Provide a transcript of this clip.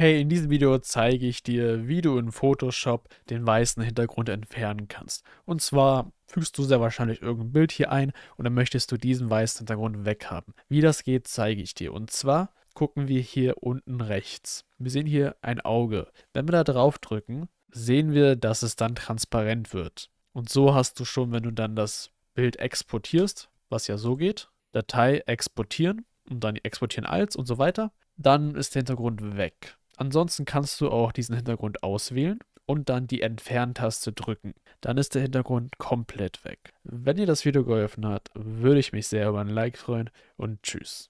Hey, in diesem Video zeige ich dir, wie du in Photoshop den weißen Hintergrund entfernen kannst. Und zwar fügst du sehr wahrscheinlich irgendein Bild hier ein und dann möchtest du diesen weißen Hintergrund weghaben. Wie das geht, zeige ich dir. Und zwar gucken wir hier unten rechts. Wir sehen hier ein Auge. Wenn wir da drauf drücken, sehen wir, dass es dann transparent wird. Und so hast du schon, wenn du dann das Bild exportierst, was ja so geht, Datei exportieren und dann exportieren als und so weiter, dann ist der Hintergrund weg. Ansonsten kannst du auch diesen Hintergrund auswählen und dann die Entferntaste drücken. Dann ist der Hintergrund komplett weg. Wenn dir das Video geholfen hat, würde ich mich sehr über ein Like freuen und tschüss.